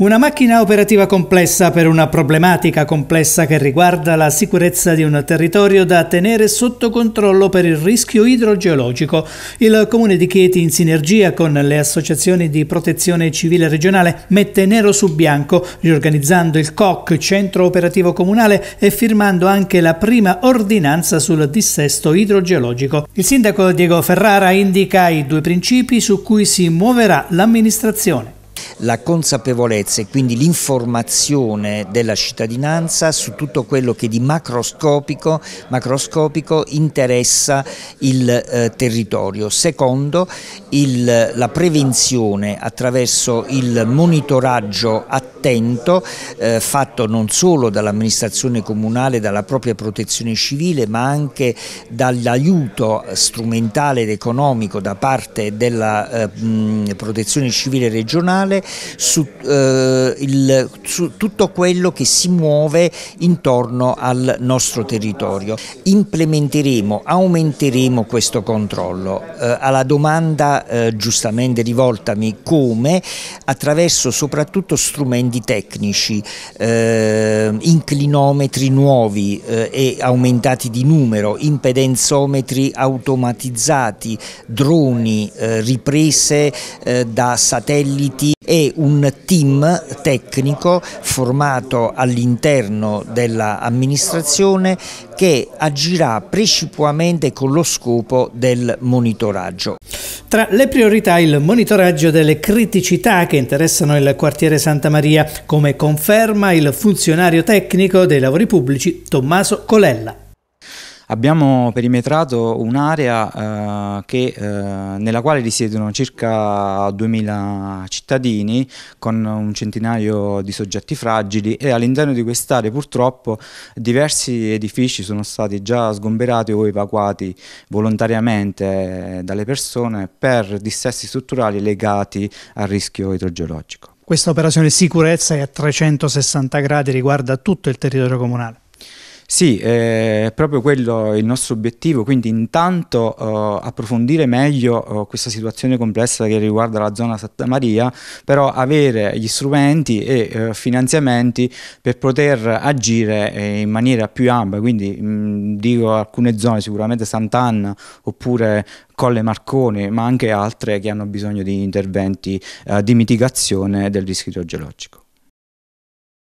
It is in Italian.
Una macchina operativa complessa per una problematica complessa che riguarda la sicurezza di un territorio da tenere sotto controllo per il rischio idrogeologico. Il Comune di Chieti, in sinergia con le associazioni di protezione civile regionale, mette nero su bianco, riorganizzando il COC, Centro Operativo Comunale, e firmando anche la prima ordinanza sul dissesto idrogeologico. Il sindaco Diego Ferrara indica i due principi su cui si muoverà l'amministrazione la consapevolezza e quindi l'informazione della cittadinanza su tutto quello che di macroscopico, macroscopico interessa il eh, territorio. Secondo, il, la prevenzione attraverso il monitoraggio attento eh, fatto non solo dall'amministrazione comunale, dalla propria protezione civile, ma anche dall'aiuto strumentale ed economico da parte della eh, protezione civile regionale su, eh, il, su tutto quello che si muove intorno al nostro territorio. Implementeremo, aumenteremo questo controllo. Eh, alla domanda eh, giustamente rivoltami come attraverso soprattutto strumenti tecnici, eh, inclinometri nuovi eh, e aumentati di numero, impedenzometri automatizzati, droni, eh, riprese eh, da satelliti è un team tecnico formato all'interno dell'amministrazione che agirà precipuamente con lo scopo del monitoraggio. Tra le priorità il monitoraggio delle criticità che interessano il quartiere Santa Maria, come conferma il funzionario tecnico dei lavori pubblici Tommaso Colella. Abbiamo perimetrato un'area eh, eh, nella quale risiedono circa 2.000 cittadini con un centinaio di soggetti fragili e all'interno di quest'area purtroppo diversi edifici sono stati già sgomberati o evacuati volontariamente eh, dalle persone per dissessi strutturali legati al rischio idrogeologico. Questa operazione sicurezza è a 360 gradi, riguarda tutto il territorio comunale. Sì, eh, è proprio quello il nostro obiettivo, quindi intanto uh, approfondire meglio uh, questa situazione complessa che riguarda la zona Santa Maria, però avere gli strumenti e uh, finanziamenti per poter agire eh, in maniera più ampia, quindi mh, mm, dico alcune zone, sicuramente Sant'Anna oppure Colle Marcone, ma anche altre che hanno bisogno di interventi di mitigazione del rischio idrogeologico.